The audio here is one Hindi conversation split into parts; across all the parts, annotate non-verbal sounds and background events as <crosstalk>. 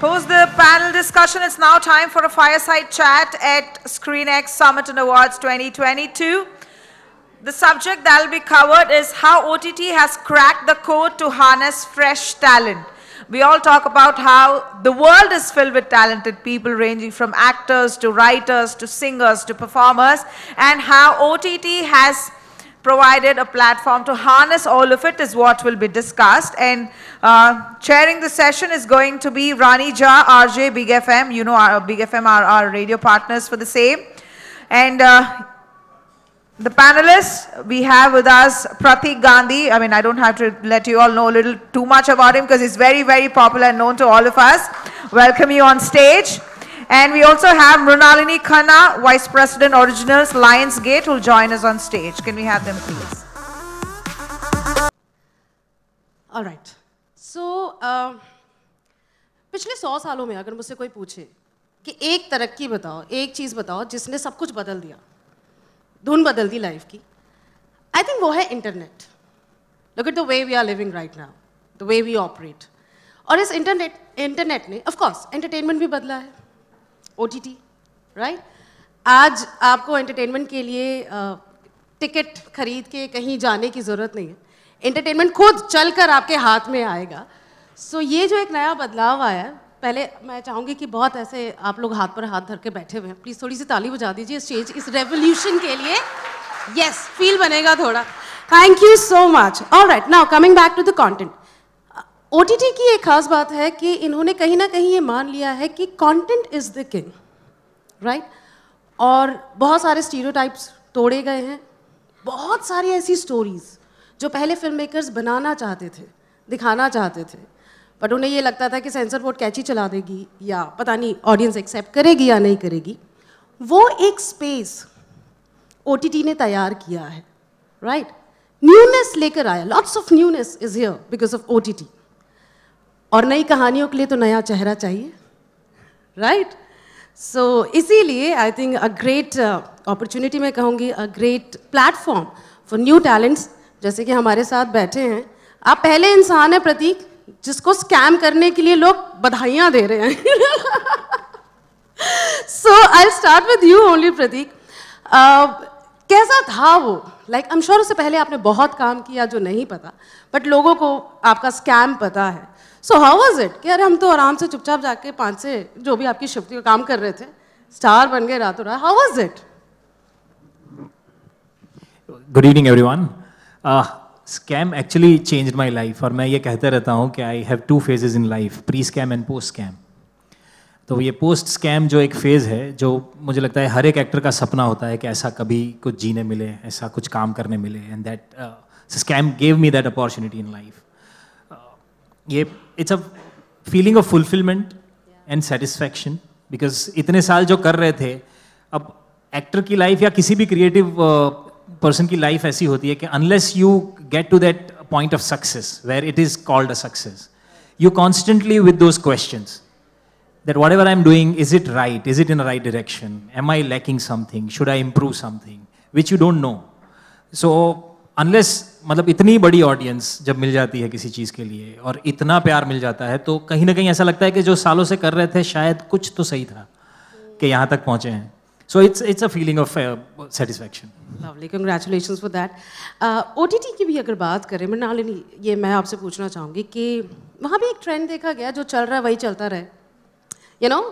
Post the panel discussion, it's now time for a fireside chat at ScreenX Summit and Awards 2022. The subject that will be covered is how OTT has cracked the code to harness fresh talent. We all talk about how the world is filled with talented people ranging from actors to writers to singers to performers and how OTT has provided a platform to harness all of it is what will be discussed. And uh, chairing the session is going to be Rani Jha, RJ, Big FM. You know, our, Big FM are our radio partners for the same. And uh, the panelists we have with us Pratik Gandhi. I mean, I don't have to let you all know a little too much about him because he's very, very popular and known to all of us. Welcome you on stage. And we also have Runalini Khanna, Vice President Originals, Lionsgate, who'll join us on stage. Can we have them, please? All right. So, uh, पिछले सौ सालों में अगर मुझसे कोई पूछे कि एक तरक्की बताओ, एक चीज बताओ जिसने सब कुछ बदल दिया, धुन बदल दी लाइफ की, I think वो है internet. Look at the way we are living right now, the way we operate. और इस इंटरनेट इंटरनेट ने, of course, entertainment भी बदला है. ओ राइट आज आपको एंटरटेनमेंट के लिए टिकट खरीद के कहीं जाने की ज़रूरत नहीं है एंटरटेनमेंट खुद चल कर आपके हाथ में आएगा सो so, ये जो एक नया बदलाव आया है पहले मैं चाहूँगी कि बहुत ऐसे आप लोग हाथ पर हाथ धर के बैठे हुए हैं प्लीज़ थोड़ी सी ताली बजा दीजिए स्टेज इस रेवोल्यूशन के लिए यस yes, फील बनेगा थोड़ा thank you so much all right now coming back to the content oh की एक खास बात है कि इन्होंने कहीं ना कहीं ये मान लिया है कि content is the king right और बहुत सारे स्टीरियोटाइप्स तोड़े गए हैं बहुत सारी ऐसी स्टोरीज़ जो पहले फिल्म मेकर्स बनाना चाहते थे दिखाना चाहते थे बट उन्हें ये लगता था कि सेंसर बोर्ड कैची चला देगी या पता नहीं ऑडियंस एक्सेप्ट करेगी या नहीं करेगी वो एक स्पेस ओ ने तैयार किया है राइट न्यूनेस लेकर आया lots of newness is here because of oh और नई कहानियों के लिए तो नया चेहरा चाहिए राइट right? सो so, इसीलिए I think a great opportunity मैं कहूँगी a great platform for new talents जैसे कि हमारे साथ बैठे हैं आप पहले इंसान हैं प्रतीक जिसको स्कैम करने के लिए लोग बधाइयाँ दे रहे हैं so I start with you only Pratik uh, कैसा था वो लाइक आई एम श्योर उससे पहले आपने बहुत काम किया जो नहीं पता बट लोगों को आपका स्कैम पता है सो हाउ वॉज इट कि अरे हम तो आराम से चुपचाप जाके पाँच से जो भी आपकी शिफ्ट काम कर रहे थे स्टार बन गए रातों रात how was it good evening everyone Scam actually change my life और मैं ये कहते रहता हूँ कि I have two phases in life pre Scam and post Scam तो ये पोस्ट स्कैम जो एक फ़ेज़ है जो मुझे लगता है हर एक एक्टर का सपना होता है कि ऐसा कभी कुछ जीने मिले ऐसा कुछ काम करने मिले and that Scam gave me that opportunity in life ये it's a feeling of fulfilment and satisfaction because इतने साल जो कर रहे थे अब एक्टर की लाइफ या किसी भी क्रिएटिव पर्सन uh, की लाइफ ऐसी होती है कि unless you get to that point of success where it is called a success you constantly with those question that whatever I am doing is it right is it in right direction am I lacking something should I improve something which you don't know so unless मतलब इतनी बड़ी ऑडियंस जब मिल जाती है किसी चीज़ के लिए और इतना प्यार मिल जाता है तो कहीं ना कहीं ऐसा लगता है कि जो सालों से कर रहे थे शायद कुछ तो सही था कि यहाँ तक पहुँचे हैं so it's it's a feeling of satisfaction lovely congratulation for that O T T की भी अगर बात करें नाल ये मैं आपसे पूछना चाहूँगी कि वहाँ भी एक ट्रेंड देखा गया जो चल रहा है वही चलता रहे you know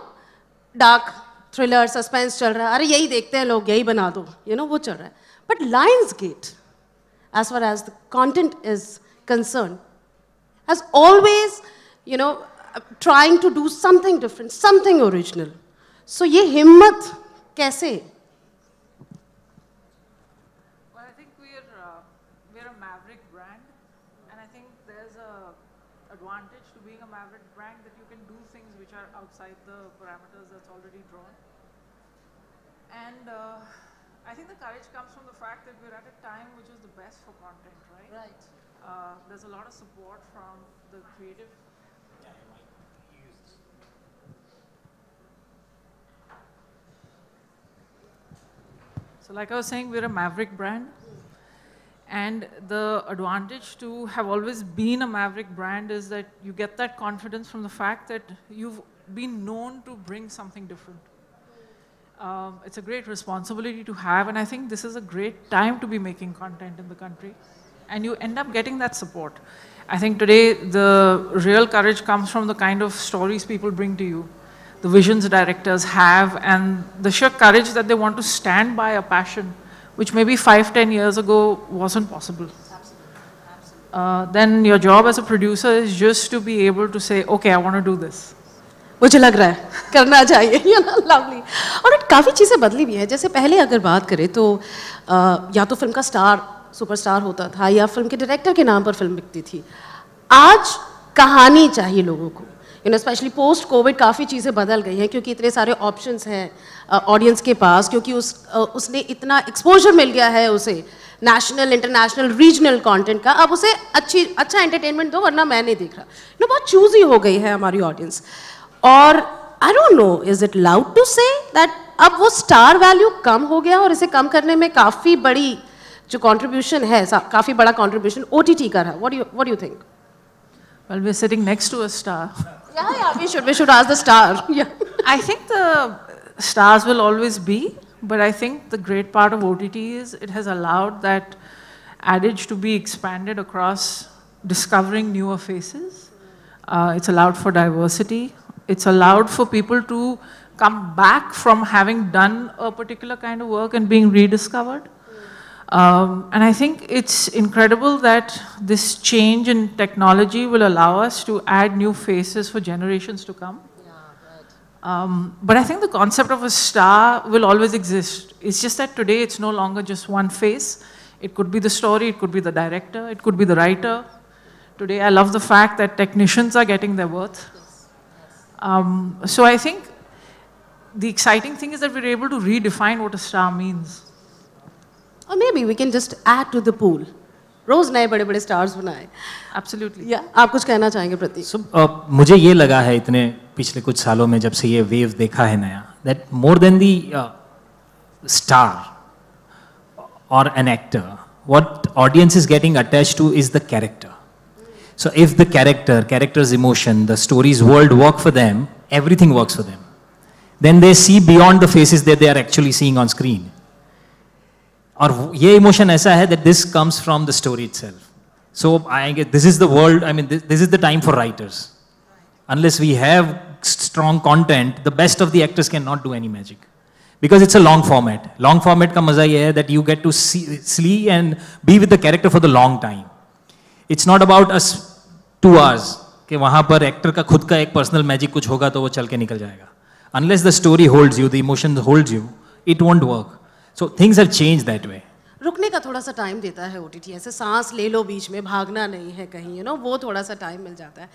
dark thriller suspense चल रहा है अरे यही देखते हैं लोग यही बना दो यू you नो know, वो चल रहा है but Lionsgate as far as the content is concerned, as always, you know, trying to do something different, something original. So ये हिम्मत कैसे? Well, I think we're uh, we're a maverick brand, and I think there's a advantage to being a maverick brand that you can do things which are outside the parameters that's already drawn. And uh, I think the courage comes from the fact that we're at a time which is the best for content, right? Right. Uh, there's a lot of support from the creative. Yeah, so like I was saying, we're a maverick brand. And the advantage to have always been a maverick brand is that you get that confidence from the fact that you've been known to bring something different. Um, it's a great responsibility to have, and I think this is a great time to be making content in the country. And you end up getting that support. I think today the real courage comes from the kind of stories people bring to you, the visions directors have, and the sheer courage that they want to stand by a passion, which maybe five, ten years ago wasn't possible. Absolutely. Absolutely. Uh, then your job as a producer is just to be able to say, okay, I want to do this. मुझे लग रहा है करना चाहिए यू नो लवली और काफ़ी चीज़ें बदली भी हैं जैसे पहले अगर बात करें तो आ, या तो फिल्म का स्टार सुपरस्टार होता था या फिल्म के डायरेक्टर के नाम पर फिल्म बिकती थी आज कहानी चाहिए लोगों को you know specially post COVID काफ़ी चीज़ें बदल गई हैं क्योंकि इतने सारे ऑप्शंस हैं ऑडियंस के पास क्योंकि उस उसने इतना एक्सपोजर मिल गया है उसे नेशनल इंटरनेशनल रीजनल कंटेंट का अब उसे अच्छी अच्छा एंटरटेनमेंट दो वरना मैं नहीं देख रहा यू नो बहुत चूज ही हो गई है हमारी ऑडियंस और I don't know is it loud to say that अब वो स्टार वैल्यू कम हो गया और इसे कम करने में काफ़ी बड़ी जो कंट्रीब्यूशन contribution. काफ़ी बड़ा कंट्रीब्यूशन ओटीटी का रहा what you what you think Well, we're sitting next to a star. Yeah, yeah, we should. We should ask the star. I think the stars will always be, but I think the great part of OTT is it has allowed that adage to be expanded across discovering newer faces. Uh, it's allowed for diversity it's allowed for people to come back from having done a particular kind of work and being rediscovered. Um, and I think it's incredible that this change in technology will allow us to add new faces for generations to come. Yeah, right. um, but I think the concept of a star will always exist. It's just that today it's no longer just one face. It could be the story, it could be the director, it could be the writer. Today I love the fact that technicians are getting their worth. Um, so I think the exciting thing is that we're able to redefine what a star means. Or maybe we can just add to the pool. रोज नए बड़े बड़े स्टार्स बनाए एब्सोल्युटली या आप कुछ कहना चाहेंगे प्रतीक सो so, uh, मुझे ये लगा है इतने पिछले कुछ सालों में जब से ये वेव देखा है नया that more than the star और an actor what audience is getting attached to is the character. So if the character, character's emotion, the story's world work for them, everything works for them. Then they see beyond the faces that they are actually seeing on screen. Or yeah, emotion aisa hai that this comes from the story itself. So I guess this is the world, I mean, this, is the time for writers. Unless we have strong content, the best of the actors cannot do any magic. Because it's a long format. Long format ka maza that you get to see, see and be with the character for the long time. It's not about us two hours कि वहाँ पर एक्टर का खुद का एक पर्सनल मैजिक कुछ होगा तो वो चल के निकल जाएगा unless the story hold you the emotion hold you it won't work so things have change that way रुकने का थोड़ा सा टाइम देता है ओ ऐसे सांस ले लो बीच में भागना नहीं है कहीं यू नो वो थोड़ा सा टाइम मिल जाता है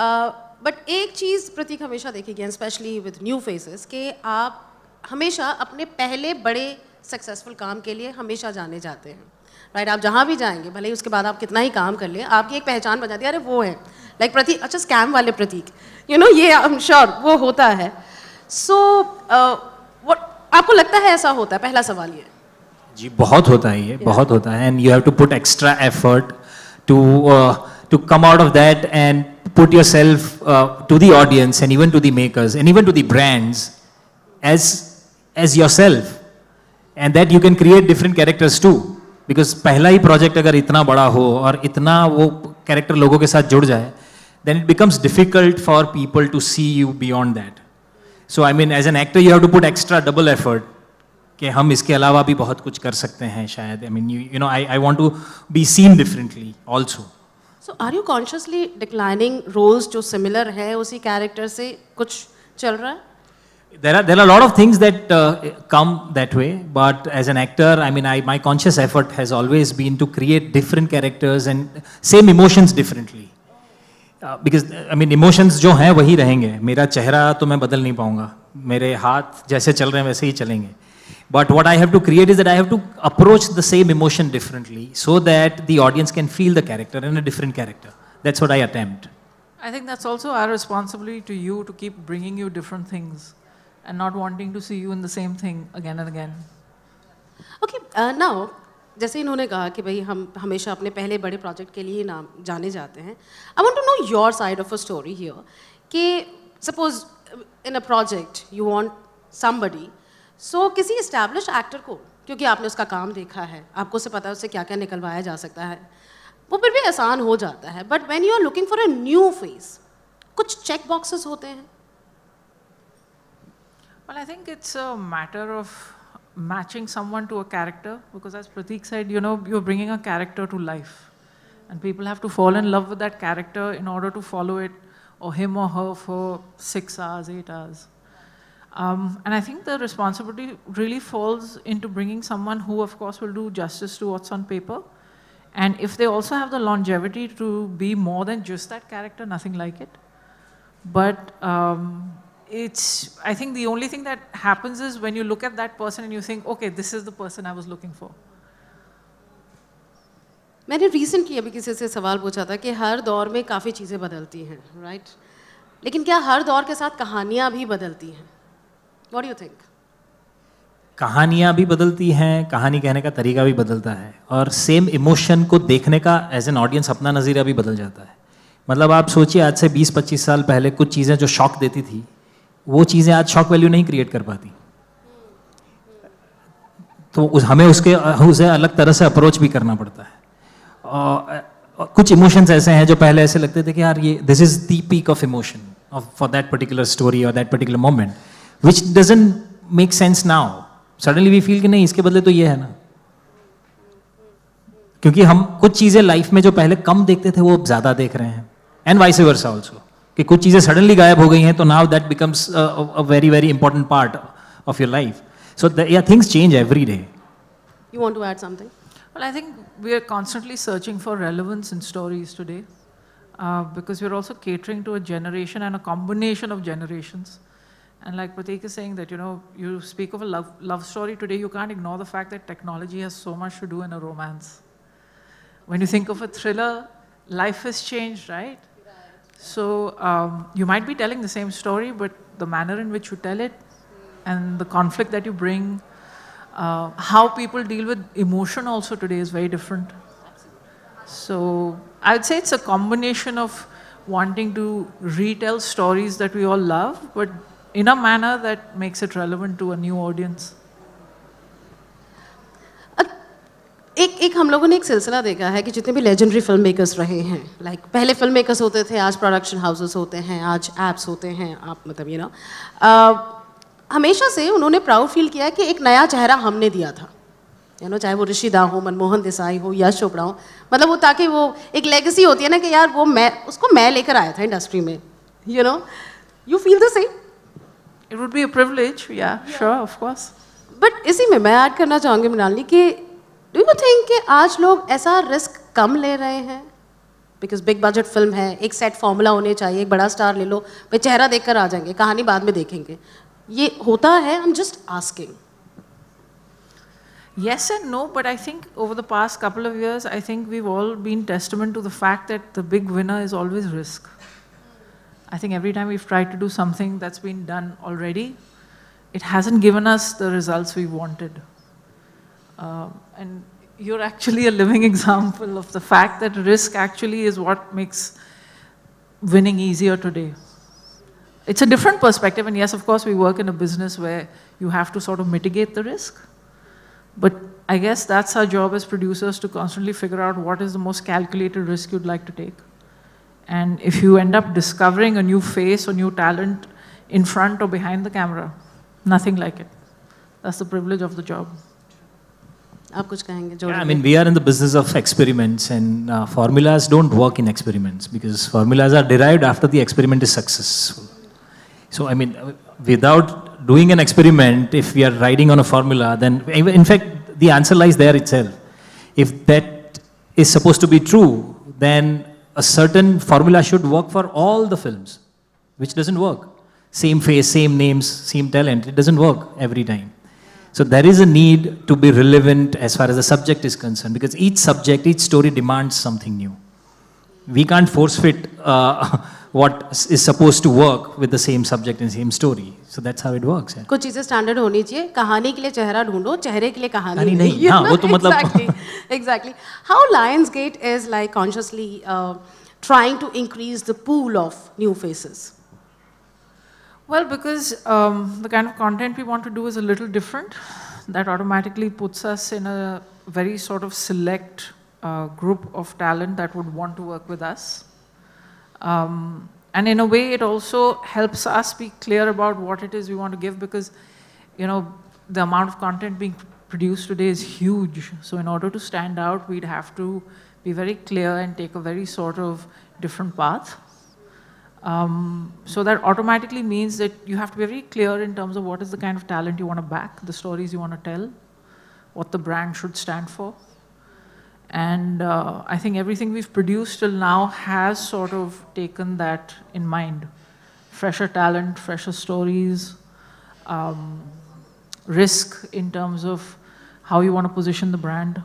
बट uh, एक चीज़ प्रतीक हमेशा देखेगी स्पेशली विद न्यू फेसेस कि आप हमेशा अपने पहले बड़े सक्सेसफुल काम के लिए हमेशा जाने जाते हैं राइट आप जहाँ भी जाएंगे भले ही उसके बाद आप कितना ही काम कर लें आपकी एक पहचान बन जाती है अरे वो है लाइक प्रतीक अच्छा स्कैम वाले प्रतीक यू नो ये आई एम श्योर वो होता है सो so, uh, आपको लगता है ऐसा होता है पहला सवाल ये जी बहुत होता है ये yeah. बहुत होता है and you have to put extra effort to to come out of that and put yourself to the audience and even to the makers and even to the brands as as yourself and that you can create different characters too because पहला ही प्रोजेक्ट अगर इतना बड़ा हो और इतना वो कैरेक्टर लोगों के साथ जुड़ जाए then it becomes difficult for people to see you beyond that so I mean as an actor you have to put extra double effort कि हम इसके अलावा भी बहुत कुछ कर सकते हैं शायद I mean you you know I I want to be seen differently also so are you consciously declining roles जो सिमिलर है उसी कैरेक्टर से कुछ चल रहा है there are there are a lot of things that uh, come that way but as an actor i mean I, my conscious effort has always been to create different characters and same emotions differently uh, because uh, i mean emotions जो हैं वही रहेंगे मेरा चेहरा तो मैं बदल नहीं पाऊंगा मेरे हाथ जैसे चल रहे हैं वैसे ही चलेंगे but what i have to create is that i have to approach the same emotion differently so that the audience can feel the character in a different character that's what i attempt i think that's also our responsibility to you to keep bringing you different things and not wanting to see you in the same thing again and again. Okay, uh, now जैसे इन्होंने कहा कि भाई हम हमेशा अपने पहले बड़े प्रोजेक्ट के लिए नाम जाने जाते हैं I want to know your side of a story here कि suppose in a project you want somebody so किसी इस्टेब्लिश एक्टर को क्योंकि आपने उसका काम देखा है आपको उसे पता है उससे क्या क्या निकलवाया जा सकता है वो फिर भी आसान हो जाता है but when you are looking for a new face कुछ चेक बॉक्सेस होते हैं Well, I think it's a matter of matching someone to a character because as Pratik said, you know, you're bringing a character to life and people have to fall in love with that character in order to follow it or him or her for six hours, eight hours. Um, and I think the responsibility really falls into bringing someone who, of course, will do justice to what's on paper. And if they also have the longevity to be more than just that character, nothing like it. But um, it's, I think the only thing that happens is when you look at that person and you think, okay, this is the person I was looking for. मैंने रिसेंटली अभी किसी से सवाल पूछा था कि हर दौर में काफ़ी चीज़ें बदलती हैं राइट लेकिन क्या हर दौर के साथ कहानियाँ भी बदलती हैं वॉट यू थिंक कहानियाँ भी बदलती हैं कहानी कहने का तरीका भी बदलता है और सेम इमोशन को देखने का एज एन ऑडियंस अपना नजीरा भी बदल जाता है मतलब आप सोचिए आज से 20-25 साल पहले कुछ चीज़ें जो शौक देती थी वो चीज़ें आज शॉक वैल्यू नहीं क्रिएट कर पाती तो उस हमें उसके उसे अलग तरह से अप्रोच भी करना पड़ता है आ, कुछ इमोशंस ऐसे हैं जो पहले ऐसे लगते थे कि यार ये this is the peak of emotion for that particular story और that particular moment which doesn't make sense now suddenly we feel कि नहीं इसके बदले तो ये है ना क्योंकि हम कुछ चीज़ें लाइफ में जो पहले कम देखते थे वो ज़्यादा देख रहे हैं एंड वाइस वर्सा ऑल्सो कि कुछ चीज़ें सडनली गायब हो गई हैं तो now that becomes a very very important part of your life so या things change every day you Well, I think we are constantly searching for relevance in stories today uh, because we're also catering to a generation and a combination of generations. And like Pratik is saying that, you know, you speak of a love, love story today, you can't ignore the fact that technology has so much to do in a romance. When you think of a thriller, life has changed, right? So um, you might be telling the same story, but the manner in which you tell it and the conflict that you bring, uh, how people deal with emotion also today is very different. So I would say it's a combination of wanting to retell stories that we all love, but in a manner that makes it relevant to a new audience. एक एक हम लोगों ने एक सिलसिला देखा है कि जितने भी लेजेंडरी फिल्म मेकर्स रहे हैं लाइक like, पहले फिल्म मेकर्स होते थे आज प्रोडक्शन हाउसेस होते हैं आज ऐप्स होते हैं आप मतलब ये ना uh, हमेशा से उन्होंने प्राउड फील किया कि एक नया चेहरा हमने दिया था यू नो चाहे वो ऋषि दा हो मनमोहन देसाई हो यश चोपड़ा हो मतलब वो ताकि वो एक लेगेसी होती है ना कि यार वो मैं उसको मैं लेकर आया था इंडस्ट्री में you know you feel the same it would be a privilege या श्योर ऑफ कोर्स बट इसी में मैं ऐड करना चाहूँगी मृणाली कि डू यू थिंक कि आज लोग ऐसा रिस्क कम ले रहे हैं बिकॉज बिग बजट फिल्म है एक सेट फॉर्मूला होने चाहिए एक बड़ा स्टार ले लो भाई चेहरा देख कर आ जाएंगे कहानी बाद में देखेंगे ये होता है I am just asking Yes and no, but I think over the past couple of years, I think we've all been testament to the fact that the big winner is always risk. I think every time we've tried to do something that's been done already, it hasn't given us the results we wanted. Um, and you're actually a living <laughs> example of the fact that risk actually is what makes winning easier today. It's a different perspective, and yes, of course, we work in a business where you have to sort of mitigate the risk. But I guess that's our job as producers to constantly figure out what is the most calculated risk you'd like to take. And if you end up discovering a new face or new talent in front or behind the camera, nothing like it. That's the privilege of the job. I mean, we are in the business of experiments, and uh, formulas don't work in experiments because formulas are derived after the experiment is successful. So, I mean, without doing an experiment, if we are riding on a formula, then in fact, the answer lies there itself. If that is supposed to be true, then a certain formula should work for all the films, which doesn't work. Same face, same names, same talent, it doesn't work every time. So there is a need to be relevant as far as the subject is concerned because each subject, each story demands something new. We can't force fit uh, <laughs> what is supposed to work with the same subject and same story. So that's how it works. Yeah. कुछ चीजें standard होनी चाहिए कहानी के लिए चेहरा ढूंढो चेहरे के लिए कहानी नहीं, नहीं हाँ, वो तो मतलब <laughs> exactly how Lionsgate is like consciously trying to increase the pool of new faces. Well, because um, the kind of content we want to do is a little different, that automatically puts us in a very sort of select uh, group of talent that would want to work with us. Um, and in a way, it also helps us be clear about what it is we want to give because, you know, the amount of content being produced today is huge. So in order to stand out, we'd have to be very clear and take a very sort of different path. Um, so that automatically means that you have to be very clear in terms of what is the kind of talent you want to back, the stories you want to tell, what the brand should stand for. And uh, I think everything we've produced till now has sort of taken that in mind. Fresher talent, fresher stories, um, risk in terms of how you want to position the brand.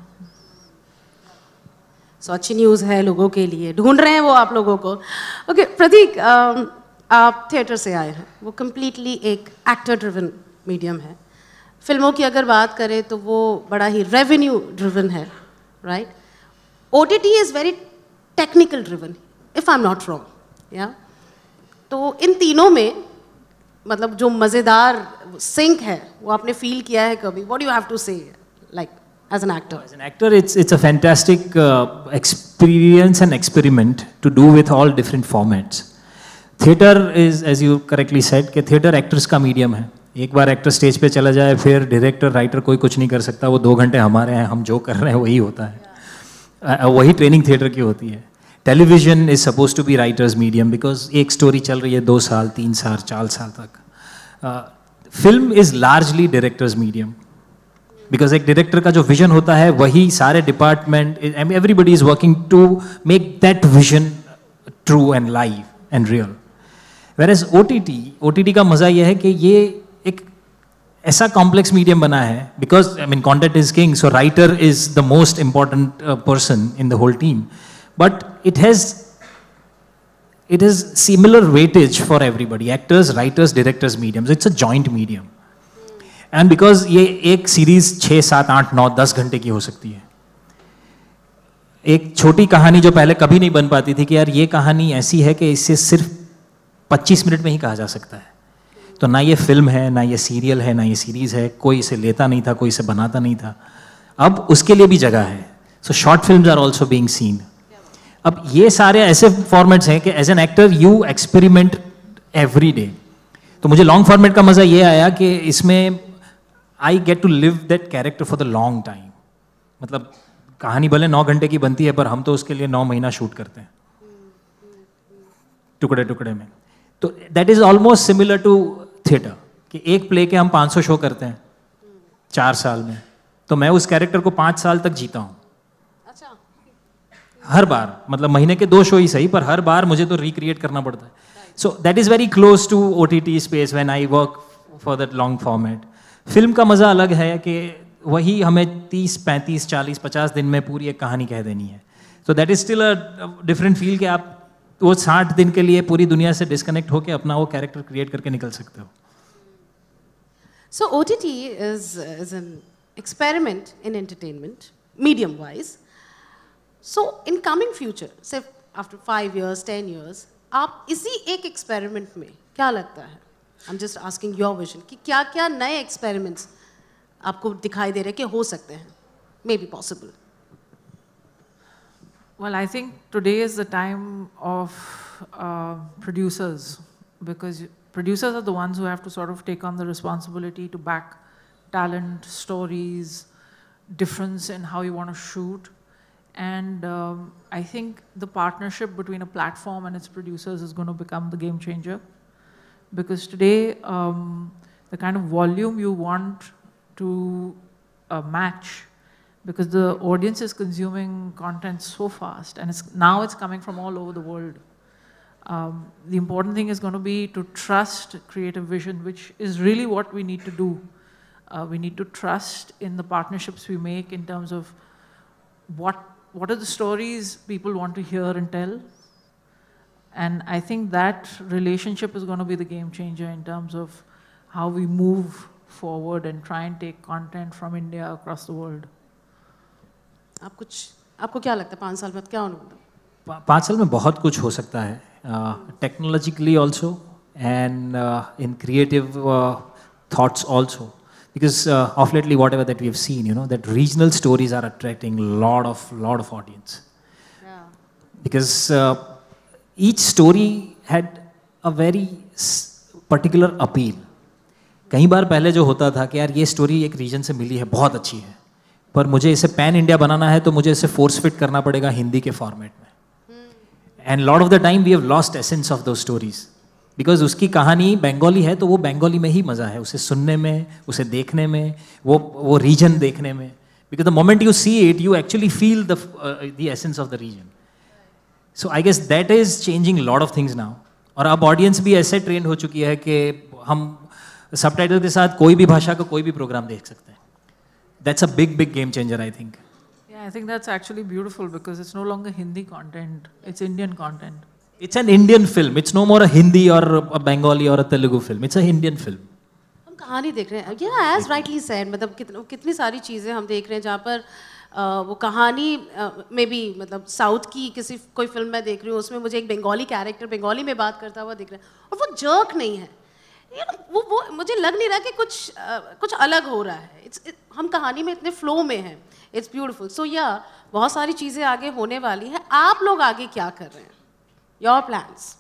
So अच्छी न्यूज़ है लोगों के लिए ढूंढ रहे हैं वो आप लोगों को ओके okay, प्रतीक आप थिएटर से आए हैं वो कम्प्लीटली एक एक्टर ड्रिवन मीडियम है फिल्मों की अगर बात करें तो वो बड़ा ही रेवेन्यू ड्रिवन है right O T T is very technical driven if I am not wrong या तो इन तीनों में मतलब जो मज़ेदार सिंक है वो आपने फील किया है कभी what you have to say like as an actor? As an actor, it's, it's a fantastic uh, experience and experiment to do with all different formats. Theatre is as you correctly set कि थिएटर एक्टर्स का मीडियम है एक बार एक्टर स्टेज पे चला जाए फिर डायरेक्टर राइटर कोई कुछ नहीं कर सकता वो दो घंटे हमारे हैं हम जो कर रहे हैं वही होता है yeah. uh, वही ट्रेनिंग थिएटर की होती है television is suppose to be writers medium because एक स्टोरी चल रही है दो साल तीन साल चार साल तक film is largely directors medium because एक डायरेक्टर का जो विजन होता है वही सारे department everybody is working to make that vision true and live and real whereas O T T O T T का मज़ा यह है कि ये एक ऐसा कॉम्प्लेक्स मीडियम बना है because I mean content is king so writer is the most important person in the whole team but it has it is similar weightage for everybody actors writers directors medium it's a joint medium and because ये एक सीरीज छः सात आठ नौ दस घंटे की हो सकती है एक छोटी कहानी जो पहले कभी नहीं बन पाती थी कि यार ये कहानी ऐसी है कि इसे सिर्फ 25 मिनट में ही कहा जा सकता है तो ना ये फिल्म है ना ये सीरियल है ना ये सीरीज़ है कोई इसे लेता नहीं था कोई इसे बनाता नहीं था अब उसके लिए भी जगह है so short film are also being seen अब ये सारे ऐसे फॉर्मेट्स हैं कि as an actor you experiment every day तो मुझे लॉन्ग फॉर्मेट का मज़ा ये आया कि इसमें I get to live that character for the long time मतलब कहानी भले नौ घंटे की बनती है पर हम तो उसके लिए नौ महीना शूट करते हैं टुकड़े टुकड़े में तो that is almost similar to theatre कि एक प्ले के हम 500 शो करते हैं चार साल में तो मैं उस कैरेक्टर को पांच साल तक जीता हूं अच्छा। हर बार मतलब महीने के दो शो ही सही पर हर बार मुझे तो रिक्रिएट करना पड़ता है so that is very close to O T T space when I work for that long format film का मज़ा अलग है कि वही हमें तीस पैंतीस चालीस पचास दिन में पूरी एक कहानी कह देनी है so that is still a different feel कि आप वो साठ दिन के लिए पूरी दुनिया से डिस्कनेक्ट होकर अपना वो कैरेक्टर क्रिएट करके निकल सकते हो so O T T is is an experiment in entertainment medium wise so in coming future सिर्फ after five years ten years आप इसी एक एक्सपेरिमेंट में क्या लगता है I'm just asking your vision. कि क्या क्या नए एक्सपेरिमेंट्स आपको दिखाई दे रहे कि हो सकते हैं maybe Well, I think today is the time of uh, producers because producers are the ones who have to sort of take on the responsibility to back talent, stories, difference in how you want to shoot. And um, I think the partnership between a platform and its producers is going to become the game changer because today um, the kind of volume you want to uh, match because the audience is consuming content so fast and it's, now it's coming from all over the world. Um, the important thing is going to be to trust creative vision, which is really what we need to do. Uh, we need to trust in the partnerships we make in terms of what, what are the stories people want to hear and tell, and I think that relationship is going to be the game changer in terms of how we move forward and try and take content from India across the world. आप कुछ आपको क्या लगता है पाँच साल में क्या होने पाँच साल में बहुत कुछ हो सकता है technologically also and in creative thoughts also because uh, of ever that we have seen you know that regional stories are attracting lot of lot lot of audience uh, each story had a very particular appeal. कई बार पहले जो होता था कि यार ये स्टोरी एक रीजन से मिली है बहुत अच्छी है पर मुझे इसे पैन इंडिया बनाना है तो मुझे इसे फोर्स फिट करना पड़ेगा हिंदी के फॉर्मेट में and lot of the time we have lost essence of those stories because उसकी कहानी बंगाली है तो वो बंगाली में ही मज़ा है उसे सुनने में उसे देखने में वो वो रीजन देखने में because the moment you see it you actually feel the essence of the region so I guess that is changing lot of things now और अब ऑडियंस भी ऐसे ट्रेंड हो चुकी है कि हम सब के साथ कोई भी भाषा का को कोई भी प्रोग्राम देख सकते हैं that's a big big game changer I think I think that's actually beautiful because it's no longer Hindi content, it's Indian content. It's an Indian film. It's no more a Hindi or a Bengali or a Telugu film. It's a Indian film. हम कहानी देख रहे हैं या एज राइटली सेड मतलब कितनी कितनी सारी चीज़ें हम देख रहे हैं जहाँ पर वो कहानी में भी मतलब साउथ की किसी कोई फिल्म मैं देख रही हूँ उसमें मुझे एक बंगाली कैरेक्टर बंगाली में बात करता हुआ दिख रहा है और वो जर्क नहीं है ये वो वो मुझे लग नहीं रहा कि कुछ कुछ अलग हो रहा है इट्स हम कहानी में इतने फ्लो में हैं इट्स ब्यूटीफुल सो या बहुत सारी चीज़ें आगे होने वाली हैं आप लोग आगे क्या कर रहे हैं your plans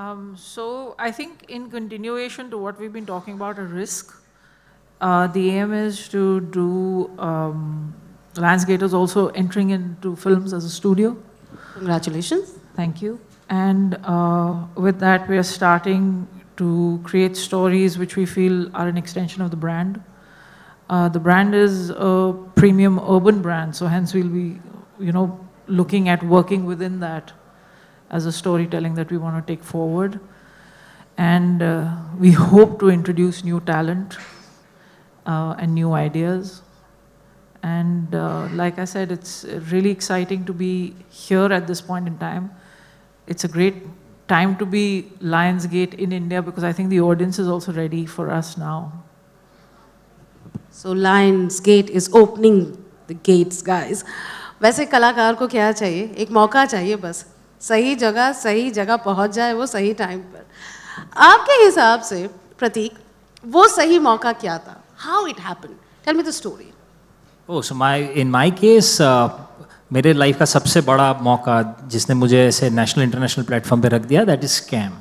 Um, so I think in continuation to what we've been talking about, a risk, Uh, the aim is to do um, Landscaters also entering into films as a studio. Congratulations. Thank you. And uh, with that, we are starting to create stories which we feel are an extension of the brand. Uh, the brand is a premium urban brand, so hence we'll be, you know, looking at working within that as a storytelling that we want to take forward. And uh, we hope to introduce new talent uh, and new ideas. And uh, like I said, it's really exciting to be here at this point in time. It's a great time to be Lionsgate in India because I think the audience is also ready for us now. So Lionsgate is opening the gates, guys. वैसे कलाकार को क्या चाहिए एक मौका चाहिए बस सही जगह सही जगह पहुंच जाए वो सही टाइम पर आपके हिसाब से प्रतीक वो सही मौका क्या था how it happened. Tell me the story. Oh, so my in my case, uh, मेरे लाइफ का सबसे बड़ा मौका जिसने मुझे ऐसे नेशनल इंटरनेशनल प्लेटफॉर्म पे रख दिया that is Scam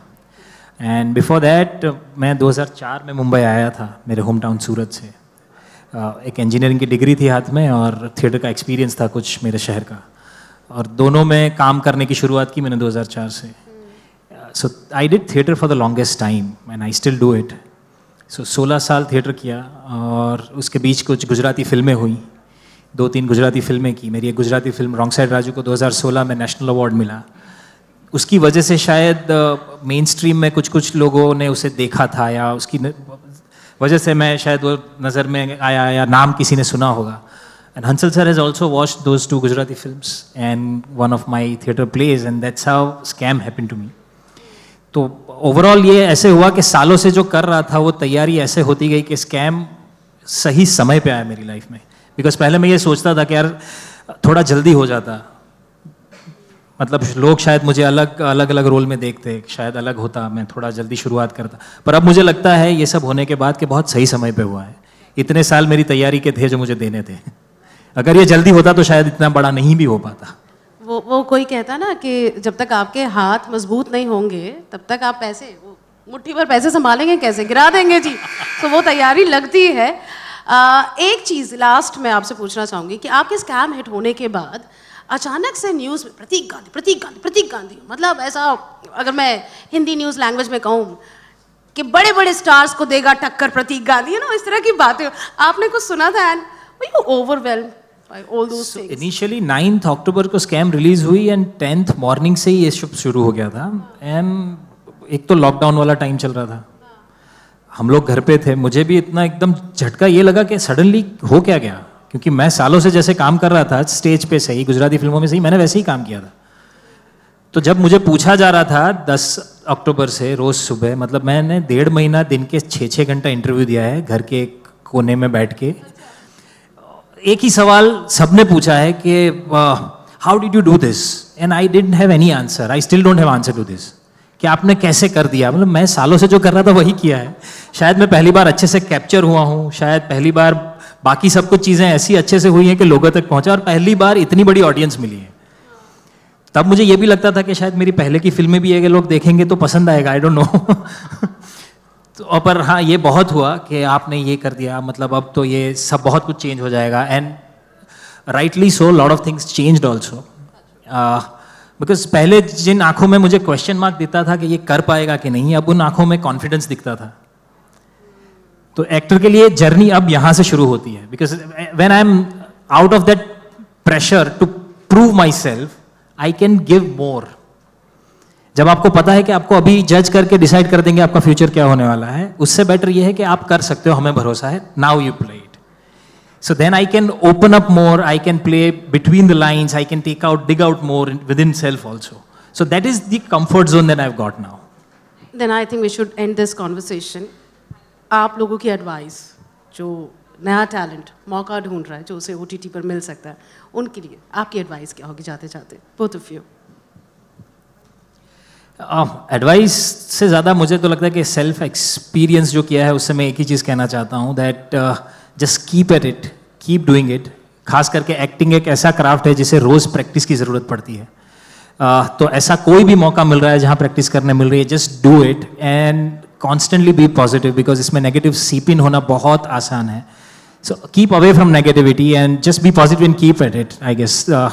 and before that मैं 2004 में मुंबई आया था मेरे होम टाउन सूरत से uh, एक इंजीनियरिंग की डिग्री थी हाथ में और थिएटर का एक्सपीरियंस था कुछ मेरे शहर का और दोनों में काम करने की शुरुआत की मैंने 2004 से so I did theatre for the longest time and I still do it so so, 16 साल थिएटर किया और उसके बीच कुछ गुजराती फिल्में हुई दो तीन गुजराती फिल्में की मेरी एक Gujarati film Wrong Side Raju को 2016 में नेशनल अवार्ड मिला उसकी वजह से शायद मेन स्ट्रीम में कुछ कुछ लोगों ने उसे देखा था या उसकी वजह से मैं शायद वो नज़र में आया या नाम किसी ने सुना होगा and Hansal sir has also watch those two Gujarati film and one of my theatre plays and that's how Scam happen to me तो ओवरऑल ये ऐसे हुआ कि सालों से जो कर रहा था वो तैयारी ऐसे होती गई कि स्कैम सही समय पे आया मेरी लाइफ में बिकॉज पहले मैं ये सोचता था कि यार थोड़ा जल्दी हो जाता मतलब लोग शायद मुझे अलग अलग अलग रोल में देखते शायद अलग होता मैं थोड़ा जल्दी शुरुआत करता पर अब मुझे लगता है ये सब होने के बाद कि बहुत सही समय पे हुआ है इतने साल मेरी तैयारी के थे जो मुझे देने थे अगर ये जल्दी होता तो शायद इतना बड़ा नहीं भी हो पाता वो वो कोई कहता ना कि जब तक आपके हाथ मजबूत नहीं होंगे तब तक आप पैसे मुट्ठी भर पैसे संभालेंगे कैसे गिरा देंगे जी तो वो तैयारी लगती है आ, एक चीज़ लास्ट में आपसे पूछना चाहूँगी कि आपके स्कैम हिट होने के बाद अचानक से न्यूज़ में प्रतीक गांधी प्रतीक गांधी प्रतीक गांधी मतलब ऐसा अगर मैं हिंदी न्यूज़ लैंग्वेज में कहूँ कि बड़े बड़े स्टार्स को देगा टक्कर प्रतीक गांधी है ना इस तरह की बातें आपने कुछ सुना था and you overwhelm all those so things. Initially 9th October को scam release हुई and 10th morning से ही ये सब शुरू हो गया था and एक तो lockdown वाला time चल रहा था हम लोग घर पे थे मुझे भी इतना एकदम झटका ये लगा कि सडनली हो क्या गया क्योंकि मैं सालों से जैसे काम कर रहा था स्टेज पे सही गुजराती फिल्मों में सही मैंने वैसे ही काम किया था तो जब मुझे पूछा जा रहा था 10 अक्टूबर से रोज़ सुबह मतलब मैंने डेढ़ महीना दिन के छः छः घंटा इंटरव्यू दिया है घर के एक कोने में बैठ के एक ही सवाल सबने पूछा है कि how did you do this and I didn't have any answer I still don't have answer to this कि आपने कैसे कर दिया मतलब मैं सालों से जो कर रहा था वही किया है शायद मैं पहली बार अच्छे से कैप्चर हुआ हूँ शायद पहली बार बाकी सब कुछ चीज़ें ऐसी अच्छे से हुई हैं कि लोगों तक पहुँचा और पहली बार इतनी बड़ी ऑडियंस मिली है तब मुझे ये भी लगता था कि शायद मेरी पहले की फिल्में भी है लोग देखेंगे तो पसंद आएगा आई डोंट नो तो पर हाँ ये बहुत हुआ कि आपने ये कर दिया मतलब अब तो ये सब बहुत कुछ चेंज हो जाएगा and rightly so lot of things change also because पहले जिन आंखों में मुझे क्वेश्चन मार्क दिखता था कि ये कर पाएगा कि नहीं अब उन आंखों में कॉन्फिडेंस दिखता था तो एक्टर के लिए जर्नी अब यहां से शुरू होती है because when I am out of that pressure to prove myself I can give more जब आपको पता है कि आपको अभी जज करके डिसाइड कर देंगे आपका फ्यूचर क्या होने वाला है उससे बेटर यह है कि आप कर सकते हो हमें भरोसा है now you play it so then I can open up more I can play between the lines I can take out dig out more within self also so that is the comfort zone then I got now then I think we should end this conversation आप लोगों की एडवाइस जो नया टैलेंट मौका ढूंढ रहा है जो उसे ओ पर मिल सकता है उनके लिए आपकी एडवाइस क्या होगी जाते जाते both of you advise uh, से ज़्यादा मुझे तो लगता है कि सेल्फ एक्सपीरियंस जो किया है उससे मैं एक ही चीज़ कहना चाहता हूँ that just keep at it keep doing it खास करके एक्टिंग एक ऐसा क्राफ्ट है जिसे रोज़ प्रैक्टिस की ज़रूरत पड़ती है uh, तो ऐसा कोई भी मौका मिल रहा है जहाँ प्रैक्टिस करने मिल रही है just do it and constantly be positive because इसमें नेगेटिव सीपिन होना बहुत आसान है so keep away from negativity and just be positive in keep at it I guess uh,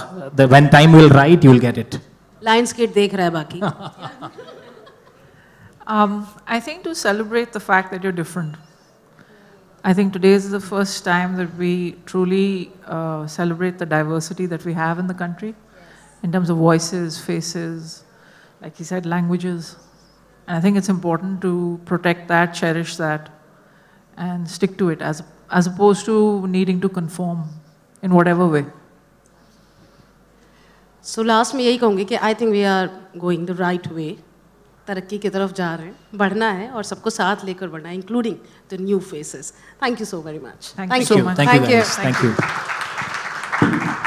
time will right you will get it Lionsgate, dekh raha hai baki. um, I think to celebrate the fact that you're different. I think today is the first time that we truly uh, celebrate the diversity that we have in the country in terms of voices, faces, like you said, languages. And I think it's important to protect that, cherish that, and stick to it as, as opposed to needing to conform in whatever way. So last में यही कहूँगी कि I think we are going the right way तरक्की की तरफ जा रहे हैं बढ़ना है और सबको साथ लेकर बढ़ना है including the new faces thank you so very much thank you so much thank you thank you